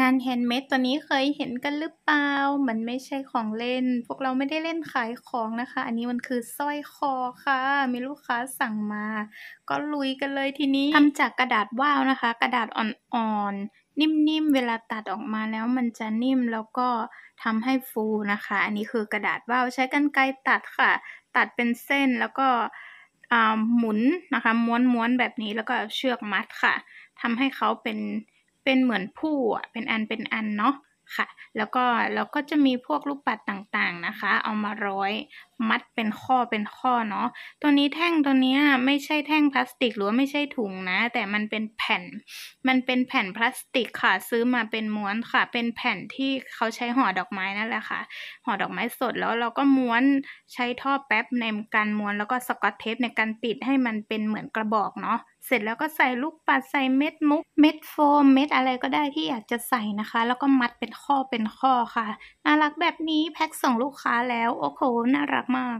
งานแฮนด์เมดตัวนี้เคยเห็นกันหรือเปล่า มันไม่ใช่ของเล่น พวกเราไม่ได้เล่นขายของนะคะ อันนี้มันคือสร้อยคอค่ะ มีลูกค้าสั่งมา ก็ลุยกันเลยทีนี้ ทำจากกระดาษว่าวนะคะ กระดาษอ่อนๆ นิ่มๆ เวลาตัดออกมาแล้วมันจะนิ่มแล้วก็ทำให้ฟูนะคะ อันนี้คือกระดาษว่าวใช้กรรไกรตัดค่ะ ตัดเป็นเส้นแล้วก็หมุนนะคะ ม้วนๆแบบนี้แล้วก็เชือกมัดค่ะทำให้เขาเป็นเป็นเหมือนผู้อ่ะ เป็นอัน เป็นอันเนาะค่ะ แล้วก็เราก็จะมีพวกลูกปัดต่างๆนะคะ เอามาร้อย มัดเป็นข้อ เป็นข้อเนาะ ตัวนี้แท่งตัวนี้ไม่ใช่แท่งพลาสติกหรือว่าไม่ใช่ถุงนะ แต่มันเป็นแผ่น มันเป็นแผ่นพลาสติกค่ะ ซื้อมาเป็นม้วนค่ะ เป็นแผ่นที่เขาใช้ห่อดอกไม้นั่นแหละค่ะ ห่อดอกไม้สดแล้วเราก็ม้วน ใช้ท่อแป๊บในการม้วน แล้วก็สกอตเทป ในการปิดให้มันเป็นเหมือนกระบอกเนาะเสร็จแล้วก็ใส่ลูกปัด ใส่เม็ดมุก เม็ดโฟมเม็ดอะไรก็ได้ที่อยากจะใส่นะคะ แล้วก็มัดเป็นข้อเป็นข้อค่ะ น่ารักแบบนี้ แพ็คส่งลูกค้าแล้ว โอ้โหน่ารักมาก